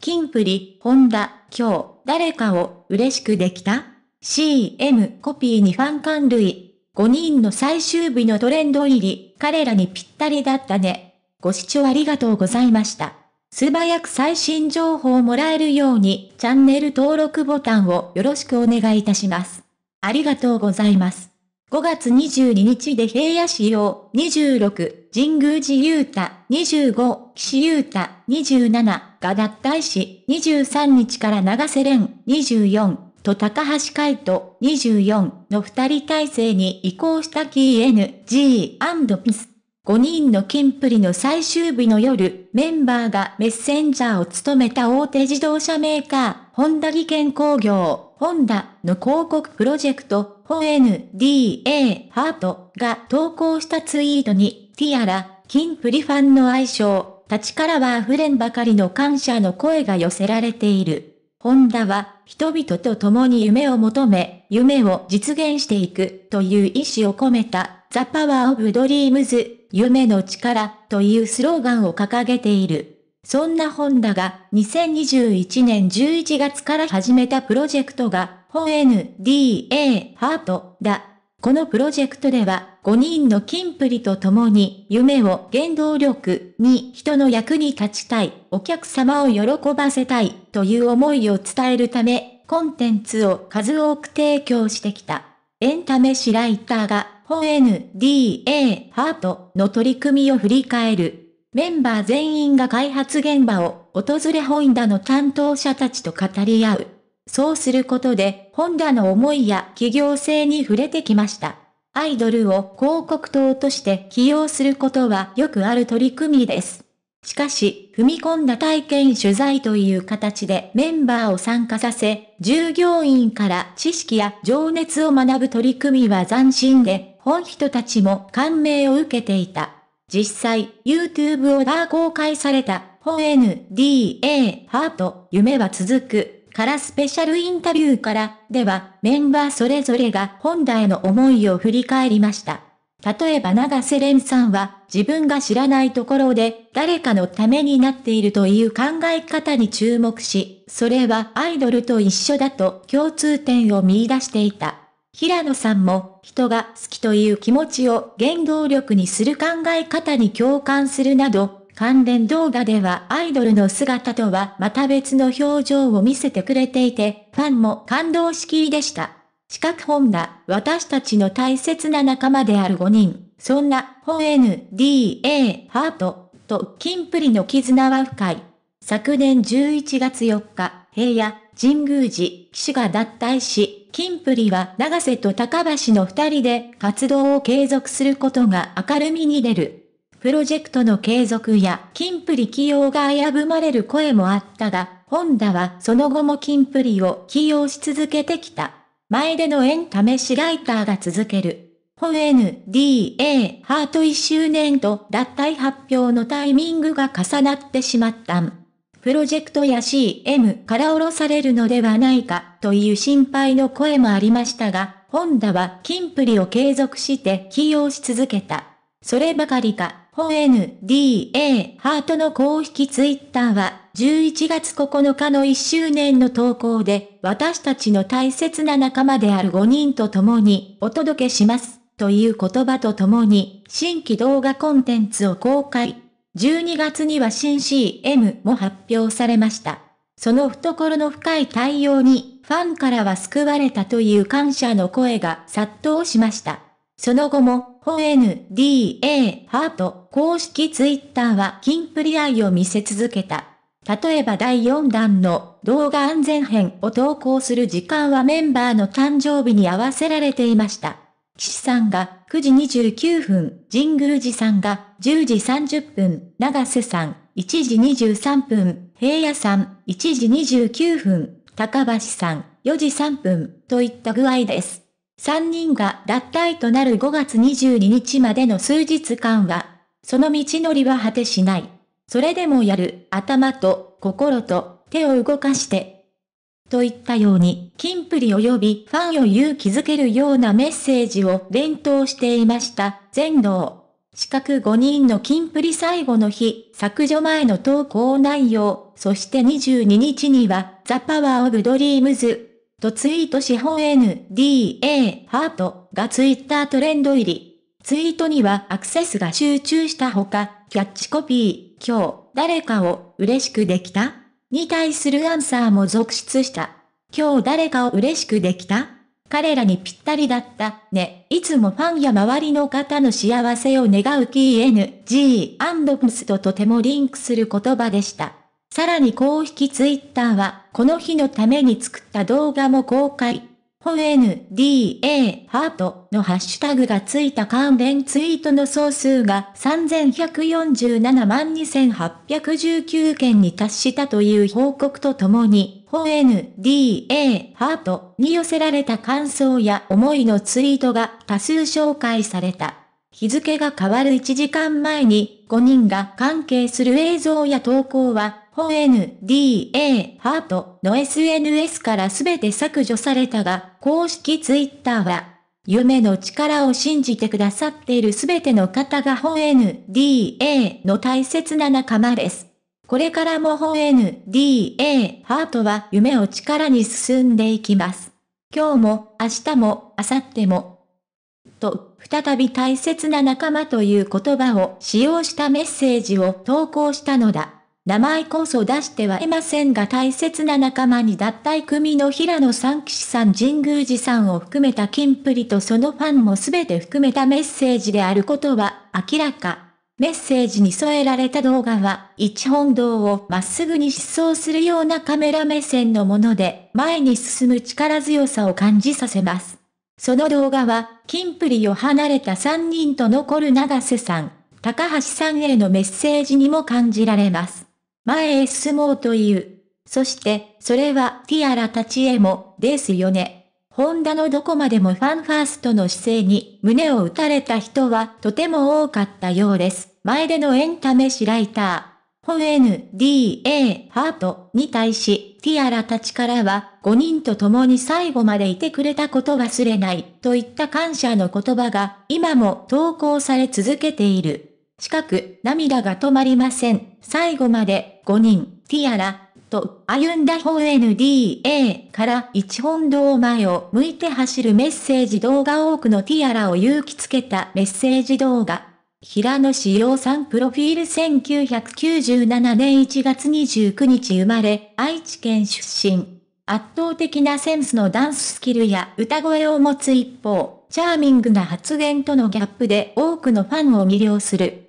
キンプリ、ホンダ、今日、誰かを嬉しくできた ?CM コピーにファン感類。5人の最終日のトレンド入り、彼らにぴったりだったね。ご視聴ありがとうございました。素早く最新情報をもらえるように、チャンネル登録ボタンをよろしくお願いいたします。ありがとうございます。5月22日で平野市要、26、神宮寺雄太25、岸雄太27、が脱退し、23日から長瀬廉24と高橋海人24の2人体制に移行した KNG&PS。5人の金プリの最終日の夜、メンバーがメッセンジャーを務めた大手自動車メーカー、ホンダ技研工業、ホンダの広告プロジェクト、ホ NDA ハートが投稿したツイートに、ティアラ、金プリファンの愛称、たちからは溢れんばかりの感謝の声が寄せられている。ホンダは、人々と共に夢を求め、夢を実現していくという意志を込めた、ザ・パワー・オブ・ドリームズ、夢の力というスローガンを掲げている。そんなホンダが2021年11月から始めたプロジェクトが、本 NDA ハートだ。このプロジェクトでは、5人の金プリと共に、夢を原動力に人の役に立ちたい、お客様を喜ばせたい、という思いを伝えるため、コンテンツを数多く提供してきた。エンタメ誌ライターが、本 NDA ハートの取り組みを振り返る。メンバー全員が開発現場を訪れ本田の担当者たちと語り合う。そうすることで、ホンダの思いや企業性に触れてきました。アイドルを広告塔として起用することはよくある取り組みです。しかし、踏み込んだ体験取材という形でメンバーを参加させ、従業員から知識や情熱を学ぶ取り組みは斬新で、本人たちも感銘を受けていた。実際、YouTube をがー公開された、本 NDA ハート、夢は続くからスペシャルインタビューからではメンバーそれぞれが本田への思いを振り返りました。例えば長瀬廉さんは自分が知らないところで誰かのためになっているという考え方に注目し、それはアイドルと一緒だと共通点を見出していた。平野さんも人が好きという気持ちを原動力にする考え方に共感するなど関連動画ではアイドルの姿とはまた別の表情を見せてくれていて、ファンも感動しきりでした。四角本な、私たちの大切な仲間である5人。そんな、本 NDA ハートと金プリの絆は深い。昨年11月4日、平野、神宮寺、騎手が脱退し、金プリは長瀬と高橋の二人で活動を継続することが明るみに出る。プロジェクトの継続や金プリ起用が危ぶまれる声もあったが、ホンダはその後も金プリを起用し続けてきた。前でのエンタメシライターが続ける。本 NDA ハート1周年と脱退発表のタイミングが重なってしまったん。プロジェクトや CM から降ろされるのではないかという心配の声もありましたが、ホンダは金プリを継続して起用し続けた。そればかりか、ONDA ハートの公式ツイッターは11月9日の1周年の投稿で私たちの大切な仲間である5人と共にお届けしますという言葉と共に新規動画コンテンツを公開。12月には新 CM も発表されました。その懐の深い対応にファンからは救われたという感謝の声が殺到しました。その後も本 n d a ハート公式ツイッターは金プリ愛を見せ続けた。例えば第4弾の動画安全編を投稿する時間はメンバーの誕生日に合わせられていました。岸さんが9時29分、神宮寺さんが10時30分、長瀬さん1時23分、平野さん1時29分、高橋さん4時3分といった具合です。3人が脱退となる5月22日までの数日間は、その道のりは果てしない。それでもやる、頭と、心と、手を動かして。といったように、金プリ及びファンを勇気づけるようなメッセージを連投していました、全能。四角5人の金プリ最後の日、削除前の投稿内容、そして22日には、ザ・パワー・オブ・ドリームズとツイートし本 NDA ハートがツイッタートレンド入り。ツイートにはアクセスが集中したほか、キャッチコピー、今日、誰かを嬉しくできたに対するアンサーも続出した。今日誰かを嬉しくできた彼らにぴったりだった。ね、いつもファンや周りの方の幸せを願う KNG& フスととてもリンクする言葉でした。さらに公式ツイッターは、この日のために作った動画も公開。本 NDA ハートのハッシュタグがついた関連ツイートの総数が3147万2819件に達したという報告とともに、本 NDA ハートに寄せられた感想や思いのツイートが多数紹介された。日付が変わる1時間前に5人が関係する映像や投稿は ONDA ハートの SNS から全て削除されたが、公式ツイッターは、夢の力を信じてくださっている全ての方が本 NDA の大切な仲間です。これからも本 NDA ハートは夢を力に進んでいきます。今日も明日も明後日も。と、再び大切な仲間という言葉を使用したメッセージを投稿したのだ。名前こそ出してはいませんが大切な仲間に脱退組の平野さん岸さん神宮寺さんを含めた金プリとそのファンも全て含めたメッセージであることは明らか。メッセージに添えられた動画は、一本堂をまっすぐに疾走するようなカメラ目線のもので、前に進む力強さを感じさせます。その動画は、金プリを離れた3人と残る長瀬さん、高橋さんへのメッセージにも感じられます。前へ進もうという。そして、それはティアラたちへも、ですよね。ホンダのどこまでもファンファーストの姿勢に胸を打たれた人はとても多かったようです。前でのエンタメシライター。本 NDA ハートに対し、ティアラたちからは5人と共に最後までいてくれたこと忘れないといった感謝の言葉が今も投稿され続けている。近く、涙が止まりません。最後まで、5人、ティアラ、と、歩んだ方 NDA から一本堂前を向いて走るメッセージ動画多くのティアラを勇気つけたメッセージ動画。平野志陽さんプロフィール1997年1月29日生まれ、愛知県出身。圧倒的なセンスのダンススキルや歌声を持つ一方、チャーミングな発言とのギャップで多くのファンを魅了する。